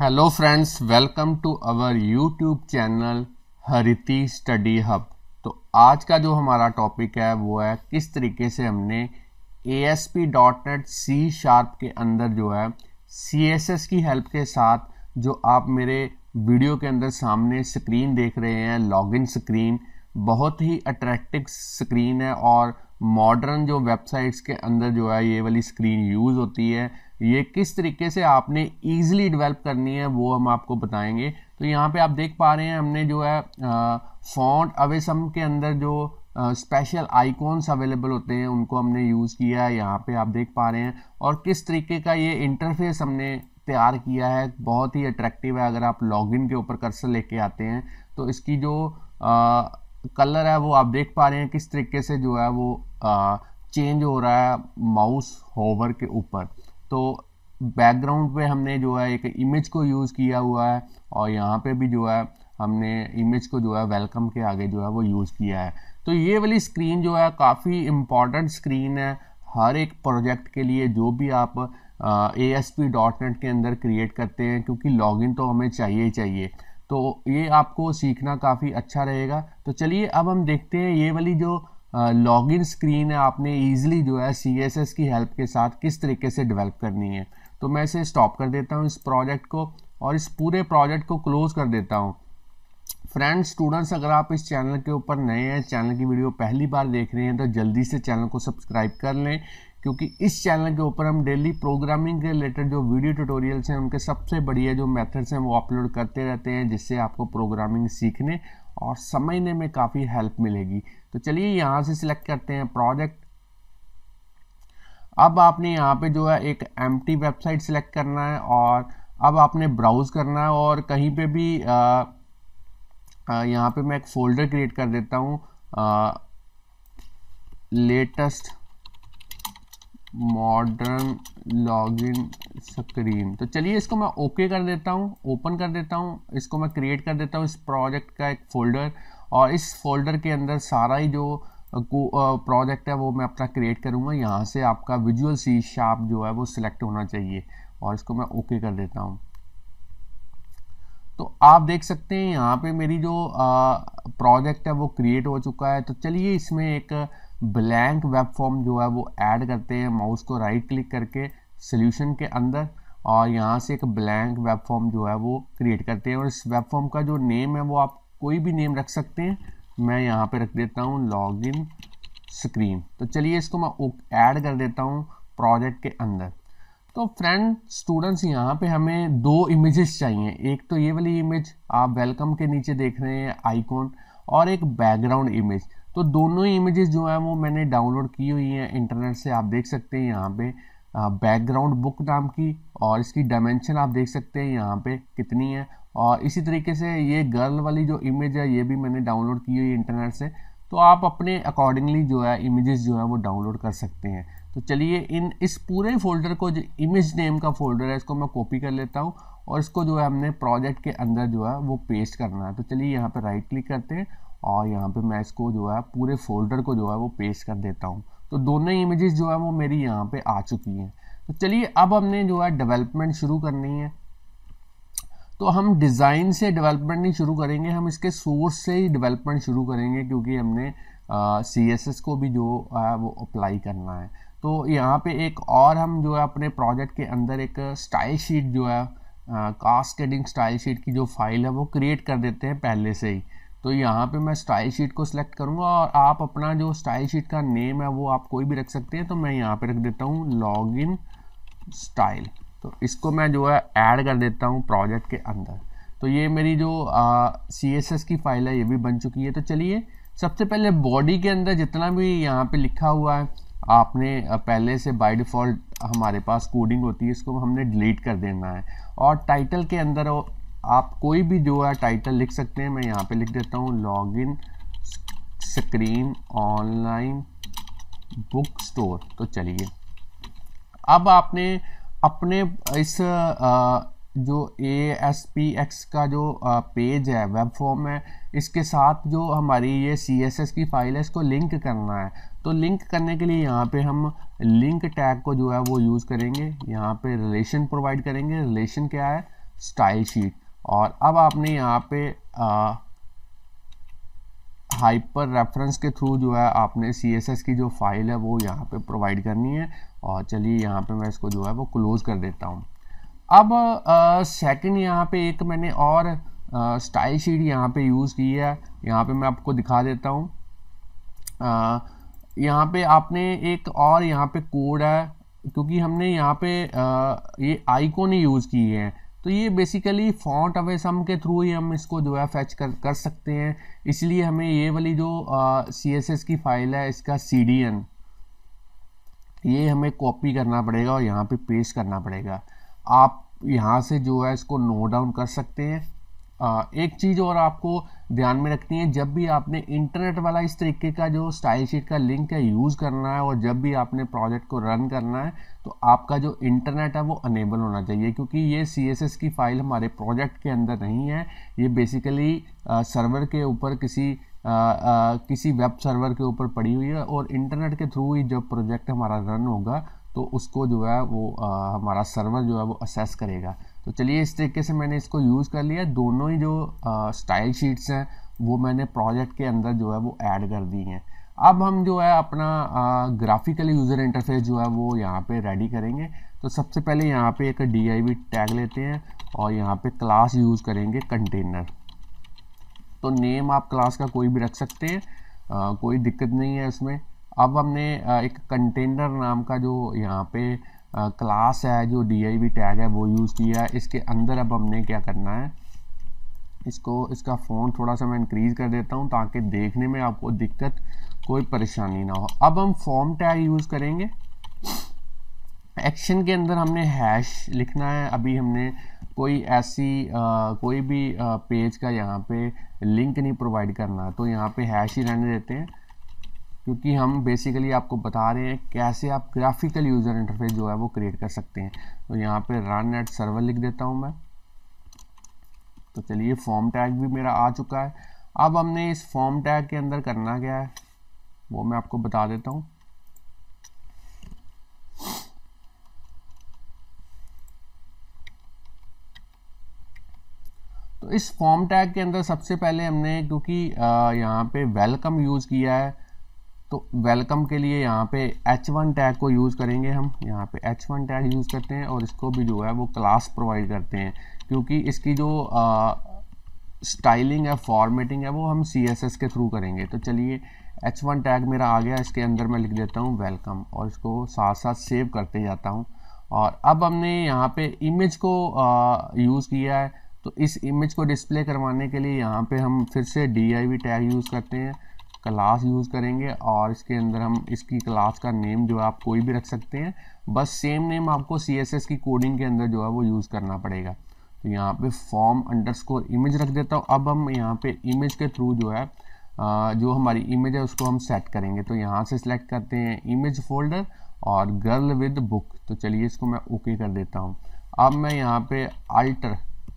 Hello friends welcome to our YouTube channel Hariti study hub तो आज का जो हमारा टॉपिक है वो है किस तरीके से हमने A S P dot net C sharp के अंदर जो है सी एस एस की हेल्प के साथ जो आप मेरे वीडियो के अंदर सामने स्क्रीन देख रहे हैं लॉगिन स्क्रीन बहुत ही अट्रैक्टिव स्क्रीन है और मॉडर्न जो वेबसाइट्स के अंदर जो है ये वाली स्क्रीन यूज़ होती है ये किस तरीके से आपने ईजिली डिवेल्प करनी है वो हम आपको बताएंगे तो यहाँ पे आप देख पा रहे हैं हमने जो है फॉन्ट अवेसम के अंदर जो स्पेशल आइकॉन्स अवेलेबल होते हैं उनको हमने यूज़ किया है यहाँ पे आप देख पा रहे हैं और किस तरीके का ये इंटरफेस हमने तैयार किया है बहुत ही अट्रैक्टिव है अगर आप लॉगिन के ऊपर कर्सर लेके आते हैं तो इसकी जो आ, कलर है वो आप देख पा रहे हैं किस तरीके से जो है वो आ, चेंज हो रहा है माउस होवर के ऊपर तो बैकग्राउंड पे हमने जो है एक इमेज को यूज़ किया हुआ है और यहाँ पे भी जो है हमने इमेज को जो है वेलकम के आगे जो है वो यूज़ किया है तो ये वाली स्क्रीन जो है काफ़ी इम्पॉर्टेंट स्क्रीन है हर एक प्रोजेक्ट के लिए जो भी आप A S P dot net के अंदर क्रिएट करते हैं क्योंकि लॉगिन तो हमें चाहिए ही चाहिए तो ये आपको सीखना काफ़ी अच्छा रहेगा तो चलिए अब हम देखते हैं ये वाली जो लॉग इन स्क्रीन है आपने ईजिली जो है सी एस एस की हेल्प के साथ किस तरीके से डेवलप करनी है तो मैं इसे स्टॉप कर देता हूँ इस प्रोजेक्ट को और इस पूरे प्रोजेक्ट को क्लोज कर देता हूँ फ्रेंड्स स्टूडेंट्स अगर आप इस चैनल के ऊपर नए हैं चैनल की वीडियो पहली बार देख रहे हैं तो जल्दी से चैनल को सब्सक्राइब कर लें क्योंकि इस चैनल के ऊपर हम डेली प्रोग्रामिंग के रिलेटेड जो वीडियो ट्यूटोरियल्स हैं उनके सबसे बढ़िया जो मेथड्स हैं वो अपलोड करते रहते हैं जिससे आपको प्रोग्रामिंग सीखने और समझने में काफ़ी हेल्प मिलेगी तो चलिए यहाँ से सिलेक्ट करते हैं प्रोजेक्ट अब आपने यहाँ पे जो है एक एम वेबसाइट सिलेक्ट करना है और अब आपने ब्राउज़ करना है और कहीं पे भी यहाँ पे मैं एक फ़ोल्डर क्रिएट कर देता हूँ लेटेस्ट मॉडर्न लॉगिन स्क्रीन तो चलिए इसको मैं ओके okay कर देता हूँ ओपन कर देता हूँ इसको मैं क्रिएट कर देता हूँ इस प्रोजेक्ट का एक फ़ोल्डर और इस फोल्डर के अंदर सारा ही जो प्रोजेक्ट है वो मैं अपना क्रिएट करूँगा यहाँ से आपका विजुअल सी शार्प जो है वो सिलेक्ट होना चाहिए और इसको मैं ओके okay कर देता हूँ तो आप देख सकते हैं यहाँ पे मेरी जो प्रोजेक्ट है वो क्रिएट हो चुका है तो चलिए इसमें एक ब्लैंक वेब फॉर्म जो है वो ऐड करते हैं माउस को राइट क्लिक करके सोल्यूशन के अंदर और यहाँ से एक ब्लैंक वेब फॉर्म जो है वो क्रिएट करते हैं और इस वेब फॉर्म का जो नेम है वो आप कोई भी नेम रख सकते हैं मैं यहाँ पे रख देता हूँ लॉग इन स्क्रीन तो चलिए इसको मैं ऐड कर देता हूँ प्रोजेक्ट के अंदर तो फ्रेंड स्टूडेंट्स यहाँ पे हमें दो इमेजेस चाहिए एक तो ये वाली इमेज आप वेलकम के नीचे देख रहे हैं आइकॉन और एक बैकग्राउंड इमेज तो दोनों ही इमेजेस जो है वो मैंने डाउनलोड की हुई हैं इंटरनेट से आप देख सकते हैं यहाँ पे बैकग्राउंड बुक नाम की और इसकी डायमेंशन आप देख सकते हैं यहाँ पे कितनी है और इसी तरीके से ये गर्ल वाली जो इमेज है ये भी मैंने डाउनलोड की हुई इंटरनेट से तो आप अपने अकॉर्डिंगली जो है इमेजेस जो है वो डाउनलोड कर सकते हैं तो चलिए इन इस पूरे फोल्डर को जो इमेज नेम का फोल्डर है इसको मैं कॉपी कर लेता हूँ और इसको जो है हमने प्रोजेक्ट के अंदर जो है वो पेस्ट करना है तो चलिए यहाँ पर राइट क्लिक करते हैं और यहाँ पे मैं इसको जो है पूरे फोल्डर को जो है वो पेस्ट कर देता हूँ तो दोनों ही इमेजेस जो है वो मेरी यहाँ पे आ चुकी हैं तो चलिए अब हमने जो है डेवलपमेंट शुरू करनी है तो हम डिज़ाइन से डेवलपमेंट नहीं शुरू करेंगे हम इसके सोर्स से ही डेवलपमेंट शुरू करेंगे क्योंकि हमने सी एस एस को भी जो है वो अप्लाई करना है तो यहाँ पे एक और हम जो है अपने प्रोजेक्ट के अंदर एक स्टाइल शीट जो है कास्केडिंग स्टाइल शीट की जो फाइल है वो क्रिएट कर देते हैं पहले से ही तो यहाँ पे मैं स्टाइल शीट को सिलेक्ट करूँगा और आप अपना जो स्टाइल शीट का नेम है वो आप कोई भी रख सकते हैं तो मैं यहाँ पे रख देता हूँ लॉग इन स्टाइल तो इसको मैं जो है ऐड कर देता हूँ प्रोजेक्ट के अंदर तो ये मेरी जो सी एस एस की फाइल है ये भी बन चुकी है तो चलिए सबसे पहले बॉडी के अंदर जितना भी यहाँ पे लिखा हुआ है आपने पहले से बाय डिफ़ॉल्ट हमारे पास कोडिंग होती है इसको हमने डिलीट कर देना है और टाइटल के अंदर आप कोई भी जो है टाइटल लिख सकते हैं मैं यहाँ पे लिख देता हूँ log in screen online book store तो चलिए अब आपने अपने इस जो ए एस पी एक्स का जो पेज है वेब फॉर्म है इसके साथ जो हमारी ये सी एस एस की फाइल है इसको लिंक करना है तो लिंक करने के लिए यहाँ पे हम लिंक टैग को जो है वो यूज़ करेंगे यहाँ पे रिलेशन प्रोवाइड करेंगे रिलेशन क्या है स्टाइल शीट और अब आपने यहाँ पे हाइपर रेफरेंस के थ्रू जो है आपने सीएसएस की जो फाइल है वो यहाँ पे प्रोवाइड करनी है और चलिए यहाँ पे मैं इसको जो है वो क्लोज़ कर देता हूँ अब सेकंड यहाँ पे एक मैंने और स्टाइल शीट यहाँ पे यूज़ की है यहाँ पे मैं आपको दिखा देता हूँ यहाँ पे आपने एक और यहाँ पे कोड है क्योंकि हमने यहाँ पे आ, ये आइकोन ही यूज़ किए हैं तो ये बेसिकली फॉन्ट अवे सम के थ्रू ही हम इसको जो है फैच कर कर सकते हैं इसलिए हमें ये वाली जो सी एस एस की फाइल है इसका सी डी एन ये हमें कॉपी करना पड़ेगा और यहाँ पे पेस्ट करना पड़ेगा आप यहाँ से जो है इसको नो डाउन कर सकते हैं हाँ, एक चीज़ और आपको ध्यान में रखनी है जब भी आपने इंटरनेट वाला इस तरीके का जो स्टाइल शीट का लिंक है यूज़ करना है और जब भी आपने प्रोजेक्ट को रन करना है तो आपका जो इंटरनेट है वो अनेबल होना चाहिए क्योंकि ये सी की फ़ाइल हमारे प्रोजेक्ट के अंदर नहीं है ये बेसिकली सर्वर के ऊपर किसी आ, आ, किसी वेब सर्वर के ऊपर पड़ी हुई है और इंटरनेट के थ्रू ही जब प्रोजेक्ट हमारा रन होगा तो उसको जो है वो आ, हमारा सर्वर जो है वो असेस करेगा तो चलिए इस तरीके से मैंने इसको यूज़ कर लिया दोनों ही जो स्टाइल शीट्स हैं वो मैंने प्रोजेक्ट के अंदर जो है वो ऐड कर दी हैं अब हम जो है अपना ग्राफिकली यूज़र इंटरफेस जो है वो यहाँ पे रेडी करेंगे तो सबसे पहले यहाँ पे एक डी टैग लेते हैं और यहाँ पे क्लास यूज़ करेंगे कंटेनर तो नेम आप क्लास का कोई भी रख सकते हैं आ, कोई दिक्कत नहीं है उसमें अब हमने आ, एक कंटेनर नाम का जो यहाँ पे क्लास है जो डी आई वी टैग है वो यूज़ किया है इसके अंदर अब हमने क्या करना है इसको इसका फ़ोन थोड़ा सा मैं इंक्रीज़ कर देता हूँ ताकि देखने में आपको दिक्कत कोई परेशानी ना हो अब हम फॉर्म टैग यूज़ करेंगे एक्शन के अंदर हमने हैश लिखना है अभी हमने कोई ऐसी आ, कोई भी आ, पेज का यहाँ पे लिंक नहीं प्रोवाइड करना तो यहाँ पे हैश ही रहने देते हैं क्योंकि हम बेसिकली आपको बता रहे हैं कैसे आप ग्राफिकल यूज़र इंटरफेस जो है वो क्रिएट कर सकते हैं तो यहाँ पे रन एट सर्वर लिख देता हूँ मैं तो चलिए फॉर्म टैग भी मेरा आ चुका है अब हमने इस फॉर्म टैग के अंदर करना क्या है वो मैं आपको बता देता हूँ तो इस फॉर्म टैग के अंदर सबसे पहले हमने क्योंकि यहाँ पे वेलकम यूज़ किया है तो वेलकम के लिए यहाँ पे एच वन टैग को यूज़ करेंगे हम यहाँ पे एच वन टैग यूज़ करते हैं और इसको भी जो है वो क्लास प्रोवाइड करते हैं क्योंकि इसकी जो स्टाइलिंग है फॉर्मेटिंग है वो हम सी के थ्रू करेंगे तो चलिए एच वन टैग मेरा आ गया इसके अंदर मैं लिख देता हूँ वेलकम और इसको साथ साथ सेव करते जाता हूँ और अब हमने यहाँ पे इमेज को यूज़ किया है तो इस इमेज को डिस्प्ले करवाने के लिए यहाँ पे हम फिर से डी टैग यूज़ करते हैं क्लास यूज़ करेंगे और इसके अंदर हम इसकी क्लास का नेम जो है आप कोई भी रख सकते हैं बस सेम नेम आपको सी की कोडिंग के अंदर जो है वो यूज़ करना पड़ेगा तो यहाँ पे फॉर्म अंडरस्कोर इमेज रख देता हूँ अब हम यहाँ पे इमेज के थ्रू जो है जो हमारी इमेज है उसको हम सेट करेंगे तो यहाँ से सिलेक्ट करते हैं इमेज फोल्डर और गर्ल विद बुक तो चलिए इसको मैं ओके कर देता हूँ अब मैं यहाँ पे अल्टर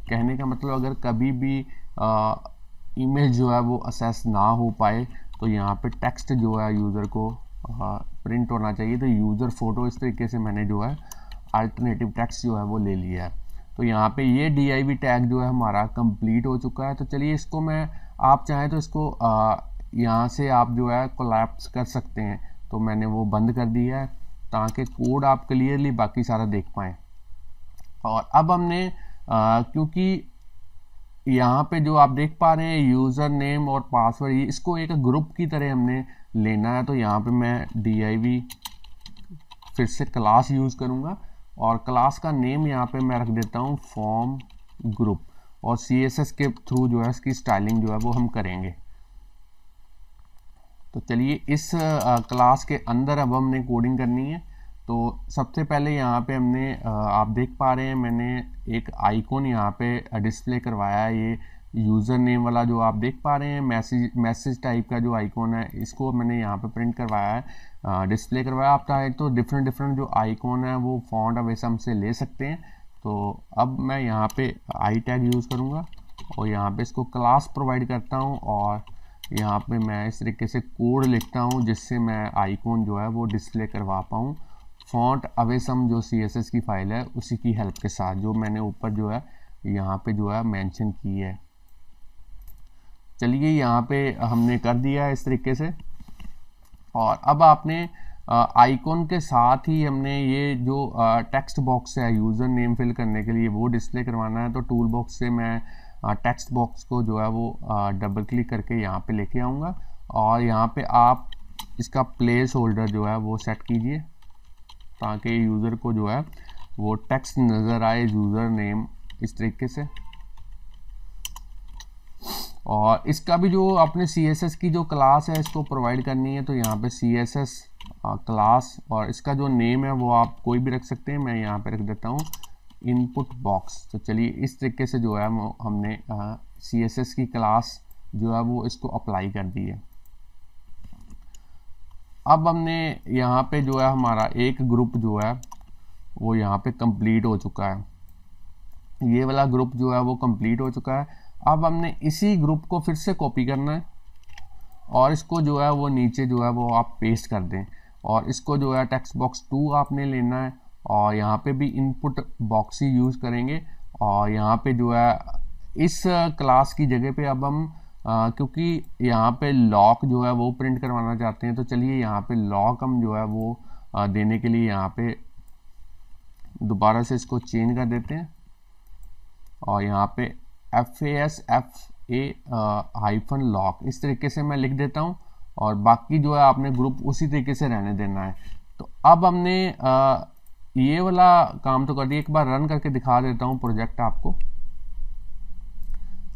कहने का मतलब अगर कभी भी आ, इमेज जो है वो असेस ना हो पाए तो यहाँ पे टेक्स्ट जो है यूज़र को प्रिंट होना चाहिए तो यूज़र फ़ोटो इस तरीके से मैंने जो है अल्टरनेटिव टेक्स्ट जो है वो ले लिया है तो यहाँ पे ये डी टैग जो है हमारा कंप्लीट हो चुका है तो चलिए इसको मैं आप चाहें तो इसको यहाँ से आप जो है कोलैप्स कर सकते हैं तो मैंने वो बंद कर दिया है ताकि कोड आप क्लियरली बाकी सारा देख पाएँ और अब हमने क्योंकि यहाँ पे जो आप देख पा रहे हैं यूज़र नेम और पासवर्ड इसको एक ग्रुप की तरह हमने लेना है तो यहाँ पे मैं डी फिर से क्लास यूज़ करूँगा और क्लास का नेम यहाँ पे मैं रख देता हूँ फॉर्म ग्रुप और सी के थ्रू जो है इसकी स्टाइलिंग जो है वो हम करेंगे तो चलिए इस क्लास के अंदर अब हमने कोडिंग करनी है तो सबसे पहले यहाँ पे हमने आप देख पा रहे हैं मैंने एक आइकॉन यहाँ पे डिस्प्ले करवाया है ये यूज़र नेम वाला जो आप देख पा रहे हैं मैसेज मैसेज टाइप का जो आइकॉन है इसको मैंने यहाँ पे प्रिंट करवाया है डिस्प्ले करवाया आप चाहे तो डिफरेंट डिफरेंट जो आइकॉन है वो फॉन्ट वैसे हमसे ले सकते हैं तो अब मैं यहाँ पे आई टैग यूज़ करूँगा और यहाँ पे इसको क्लास प्रोवाइड करता हूँ और यहाँ पे मैं इस तरीके से कोड लिखता हूँ जिससे मैं आइकॉन जो है वो डिस्प्ले करवा पाऊँ फॉन्ट अवेसम जो सी एस एस की फ़ाइल है उसी की हेल्प के साथ जो मैंने ऊपर जो है यहाँ पे जो है मेंशन की है चलिए यहाँ पे हमने कर दिया है इस तरीके से और अब आपने आइकॉन के साथ ही हमने ये जो टेक्स्ट बॉक्स है यूज़र नेम फिल करने के लिए वो डिस्प्ले करवाना है तो टूल बॉक्स से मैं टेक्स्ट बॉक्स को जो है वो डबल क्लिक करके यहाँ पे लेके आऊँगा और यहाँ पे आप इसका प्लेस होल्डर जो है वो सेट कीजिए ताकि यूज़र को जो है वो टेक्स्ट नज़र आए यूज़र नेम इस तरीके से और इसका भी जो आपने सी की जो क्लास है इसको प्रोवाइड करनी है तो यहाँ पे सी एस एस क्लास और इसका जो नेम है वो आप कोई भी रख सकते हैं मैं यहाँ पे रख देता हूँ इनपुट बॉक्स तो चलिए इस तरीके से जो है हमने सी एस एस की क्लास जो है वो इसको अप्लाई कर दी है अब हमने यहाँ पे जो है हमारा एक ग्रुप जो है वो यहाँ पे कंप्लीट हो चुका है ये वाला ग्रुप जो है वो कंप्लीट हो चुका है अब हमने इसी ग्रुप को फिर से कॉपी करना है और इसको जो है वो नीचे जो है वो आप पेस्ट कर दें और इसको जो है टेक्स्ट बॉक्स टू आपने लेना है और यहाँ पे भी इनपुट बॉक्स ही यूज़ करेंगे और यहाँ पे जो है इस क्लास की जगह पे अब हम आ, क्योंकि यहाँ पे लॉक जो है वो प्रिंट करवाना चाहते हैं तो चलिए यहाँ पे लॉक हम जो है वो आ, देने के लिए यहाँ पे दोबारा से इसको चेंज कर देते हैं और यहाँ पे F A S F A hyphen lock इस तरीके से मैं लिख देता हूँ और बाकी जो है आपने ग्रुप उसी तरीके से रहने देना है तो अब हमने आ, ये वाला काम तो कर दिया एक बार रन करके दिखा देता हूँ प्रोजेक्ट आपको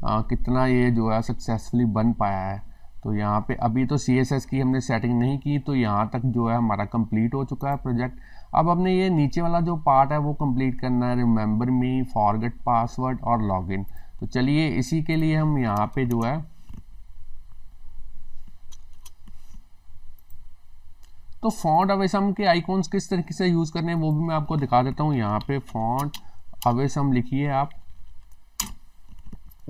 आ, कितना ये जो है सक्सेसफुली बन पाया है तो यहाँ पे अभी तो सी की हमने सेटिंग नहीं की तो यहाँ तक जो है हमारा कंप्लीट हो चुका है प्रोजेक्ट अब हमने ये नीचे वाला जो पार्ट है वो कंप्लीट करना है रिमेंबर मी फॉरगेट पासवर्ड और लॉगिन तो चलिए इसी के लिए हम यहाँ पे जो है तो फॉन्ट अवेसम के आइकॉन्स किस तरीके से यूज़ करने हैं वो भी मैं आपको दिखा देता हूँ यहाँ पे फॉन्ट अवेसम लिखिए आप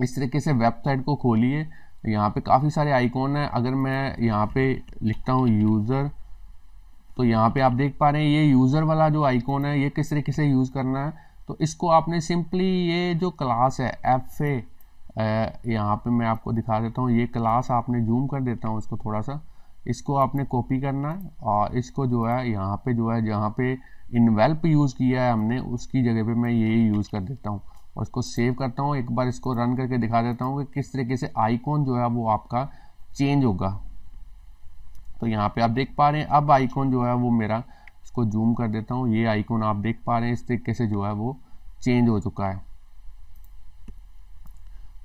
इस तरीके से वेबसाइट को खोलिए यहाँ पे काफ़ी सारे आइकॉन हैं अगर मैं यहाँ पे लिखता हूँ यूज़र तो यहाँ पे आप देख पा रहे हैं ये यूज़र वाला जो आइकॉन है ये किस तरीके से यूज़ करना है तो इसको आपने सिंपली ये जो क्लास है एफ ए यहाँ पे मैं आपको दिखा देता हूँ ये क्लास आपने जूम कर देता हूँ इसको थोड़ा सा इसको आपने कॉपी करना है और इसको जो है यहाँ पे जो है जहाँ पे इनवेल्प यूज़ किया है हमने उसकी जगह पे मैं ये यूज़ कर देता हूँ और इसको सेव करता हूँ एक बार इसको रन करके दिखा देता हूँ कि किस तरीके से आइकॉन जो है वो आपका चेंज होगा तो यहाँ पे आप देख पा रहे हैं अब आइकॉन जो है वो मेरा इसको जूम कर देता हूँ ये आइकॉन आप देख पा रहे हैं इस तरीके से जो है वो चेंज हो चुका है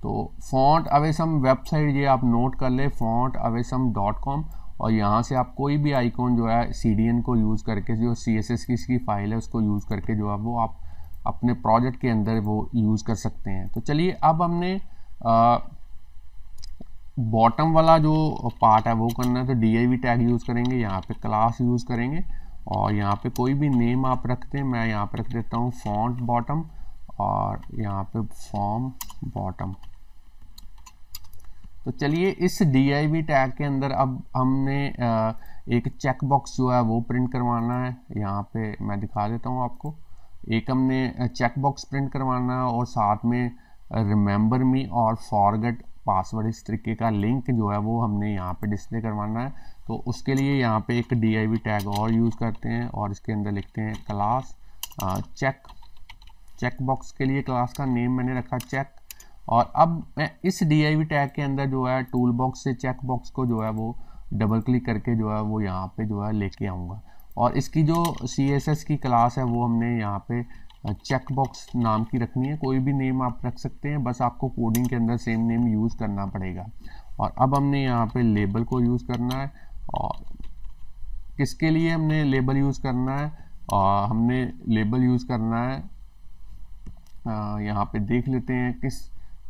तो फॉन्ट अवेसम वेबसाइट ये आप नोट कर ले फॉन्ट अवेसम डॉट कॉम और यहाँ से आप कोई भी आइकॉन जो है सी डी एन को यूज़ करके जो सी एस एस की इसकी फ़ाइल है उसको यूज़ करके जो है वो आप अपने प्रोजेक्ट के अंदर वो यूज़ कर सकते हैं तो चलिए अब हमने बॉटम वाला जो पार्ट है वो करना है तो डी टैग यूज़ करेंगे यहाँ पे क्लास यूज़ करेंगे और यहाँ पे कोई भी नेम आप रखते हैं मैं यहाँ पे रख देता हूँ फॉन्ट बॉटम और यहाँ पे फॉर्म बॉटम तो चलिए इस डी टैग के अंदर अब हमने एक चेक बॉक्स जो है वो प्रिंट करवाना है यहाँ पे मैं दिखा देता हूँ आपको एक हमने चेक बॉक्स प्रिंट करवाना और साथ में रिमेंबर मी और फॉरगेट पासवर्ड इस तरीके का लिंक जो है वो हमने यहाँ पे डिस्प्ले करवाना है तो उसके लिए यहाँ पे एक डी टैग और यूज़ करते हैं और इसके अंदर लिखते हैं क्लास चेक चेक बॉक्स के लिए क्लास का नेम मैंने रखा चेक और अब मैं इस डी टैग के अंदर जो है टूल बॉक्स से चेक बॉक्स को जो है वो डबल क्लिक करके जो है वो यहाँ पे जो है लेके आऊँगा और इसकी जो सी एस एस की क्लास है वो हमने यहाँ पे चेक बॉक्स नाम की रखनी है कोई भी नेम आप रख सकते हैं बस आपको कोडिंग के अंदर सेम नेम यूज़ करना पड़ेगा और अब हमने यहाँ पे लेबल को यूज़ करना है और किसके लिए हमने लेबल यूज़ करना है और हमने लेबल यूज़ करना है यहाँ पे देख लेते हैं किस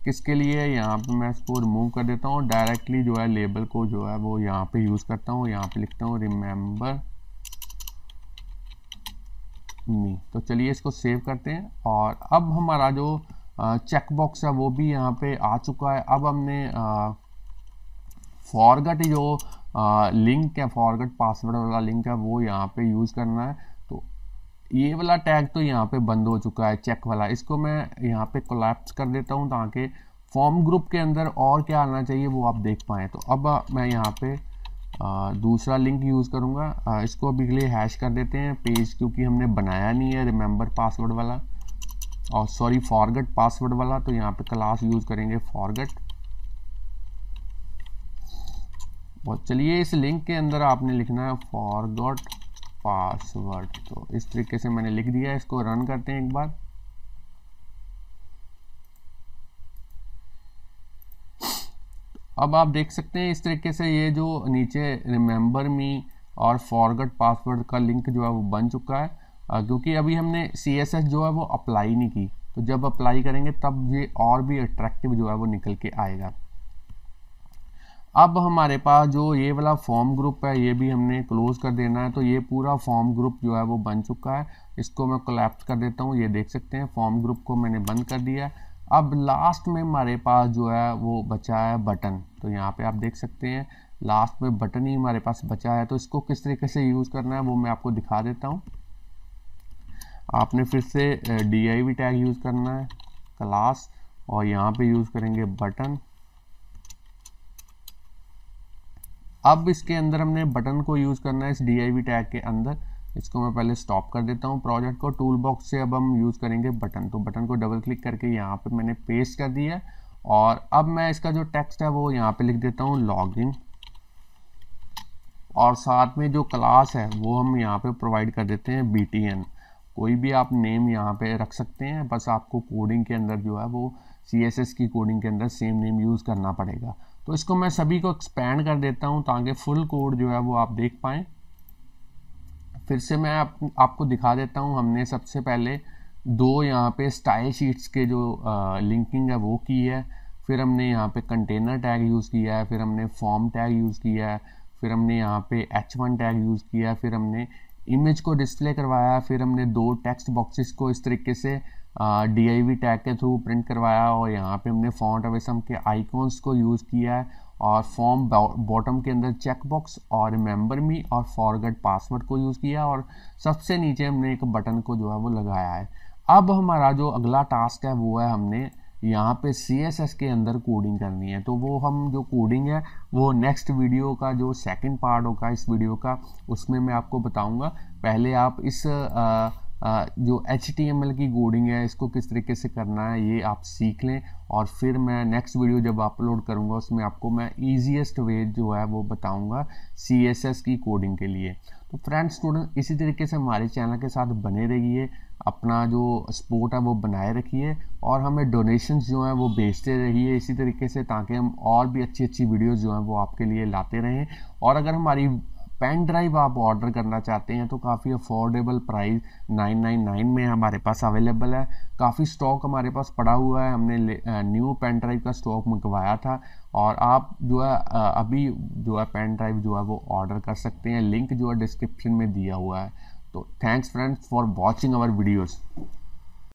किसके लिए है यहाँ पे मैं इसको रिमूव कर देता हूँ डायरेक्टली जो है लेबल को जो है वो यहाँ पे यूज़ करता हूँ यहाँ पे लिखता हूँ रिमेंबर मी hmm. तो चलिए इसको सेव करते हैं और अब हमारा जो चेकबॉक्स है वो भी यहाँ पे आ चुका है अब हमने फॉरगट जो लिंक है फॉरगट पासवर्ड वाला लिंक है वो यहाँ पे यूज़ करना है तो ये वाला टैग तो यहाँ पे बंद हो चुका है चेक वाला इसको मैं यहाँ पे कोलेप्स कर देता हूँ ताकि फॉर्म ग्रुप के अंदर और क्या आना चाहिए वो आप देख पाएँ तो अब मैं यहाँ पे दूसरा लिंक यूज़ करूँगा इसको अभी के लिए हैश कर देते हैं पेज क्योंकि हमने बनाया नहीं है रिमेंबर पासवर्ड वाला और सॉरी फॉरगेट पासवर्ड वाला तो यहाँ पे क्लास यूज़ करेंगे फॉरगेट और चलिए इस लिंक के अंदर आपने लिखना है फॉरगेट पासवर्ड तो इस तरीके से मैंने लिख दिया इसको रन करते हैं एक बार अब आप देख सकते हैं इस तरीके से ये जो नीचे रिमेंबर मी और फॉरगट पासवर्ड का लिंक जो है वो बन चुका है आ, क्योंकि अभी हमने सी जो है वो अप्लाई नहीं की तो जब अप्लाई करेंगे तब ये और भी अट्रैक्टिव जो है वो निकल के आएगा अब हमारे पास जो ये वाला फॉर्म ग्रुप है ये भी हमने क्लोज कर देना है तो ये पूरा फॉर्म ग्रुप जो है वो बन चुका है इसको मैं कोलेप्स कर देता हूँ ये देख सकते हैं फॉर्म ग्रुप को मैंने बंद कर दिया है अब लास्ट में हमारे पास जो है वो बचा है बटन तो यहाँ पे आप देख सकते हैं लास्ट में बटन ही हमारे पास बचा है तो इसको किस तरीके से यूज़ करना है वो मैं आपको दिखा देता हूँ आपने फिर से D I V tag use करना है क्लास और यहाँ पे यूज़ करेंगे बटन अब इसके अंदर हमने बटन को यूज़ करना है इस डी आई वी टैग के अंदर इसको मैं पहले स्टॉप कर देता हूँ प्रोजेक्ट को टूल बॉक्स से अब हम यूज़ करेंगे बटन तो बटन को डबल क्लिक करके यहाँ पे मैंने पेस्ट कर दिया है और अब मैं इसका जो टेक्स्ट है वो यहाँ पे लिख देता हूँ लॉगिन और साथ में जो क्लास है वो हम यहाँ पे प्रोवाइड कर देते हैं बी कोई भी आप नेम यहाँ पे रख सकते हैं बस आपको कोडिंग के अंदर जो है वो सी की कोडिंग के अंदर सेम नेम यूज़ करना पड़ेगा तो इसको मैं सभी को एक्सपैंड कर देता हूँ ताकि फुल कोड जो है वो आप देख पाएँ फिर से मैं आप, आपको दिखा देता हूँ हमने सबसे पहले दो यहाँ पे स्टाइल शीट्स के जो आ, लिंकिंग है वो की है फिर हमने यहाँ पे कंटेनर टैग यूज़ किया है फिर हमने फॉर्म टैग यूज़ किया है फिर हमने यहाँ पे एच वन टैग यूज़ किया फिर हमने इमेज को डिस्प्ले करवाया फिर हमने दो टेक्स्ट बॉक्सेस को इस तरीके से डी आई वी टैग के थ्रू प्रिंट करवाया और यहाँ पे हमने फॉन्ट अवेसम के आइकॉन्स को यूज़ किया है और फॉर्म बॉटम के अंदर चेकबॉक्स और रिमेंबर मी और फॉरगेट पासवर्ड को यूज़ किया और सबसे नीचे हमने एक बटन को जो है वो लगाया है अब हमारा जो अगला टास्क है वो है हमने यहाँ पे सी एस एस के अंदर कोडिंग करनी है तो वो हम जो कोडिंग है वो नेक्स्ट वीडियो का जो सेकंड पार्ट होगा इस वीडियो का उसमें मैं आपको बताऊँगा पहले आप इस आ, जो एच की कोडिंग है इसको किस तरीके से करना है ये आप सीख लें और फिर मैं नेक्स्ट वीडियो जब अपलोड करूँगा उसमें आपको मैं ईजिएस्ट वे जो है वो बताऊँगा सी की कोडिंग के लिए तो फ्रेंड स्टूडेंट इसी तरीके से हमारे चैनल के साथ बने रहिए अपना जो सपोर्ट है वो बनाए रखिए और हमें डोनेशंस जो हैं वो भेजते रहिए इसी तरीके से ताकि हम और भी अच्छी अच्छी वीडियोस जो हैं वो आपके लिए लाते रहें और अगर हमारी पेन ड्राइव आप ऑर्डर करना चाहते हैं तो काफ़ी अफोर्डेबल प्राइस 999 में हमारे पास अवेलेबल है काफ़ी स्टॉक हमारे पास पड़ा हुआ है हमने न्यू पेन ड्राइव का स्टॉक मंगवाया था और आप जो है अभी जो है पेन ड्राइव जो है वो ऑर्डर कर सकते हैं लिंक जो है डिस्क्रिप्शन में दिया हुआ है तो thanks friends for watching our videos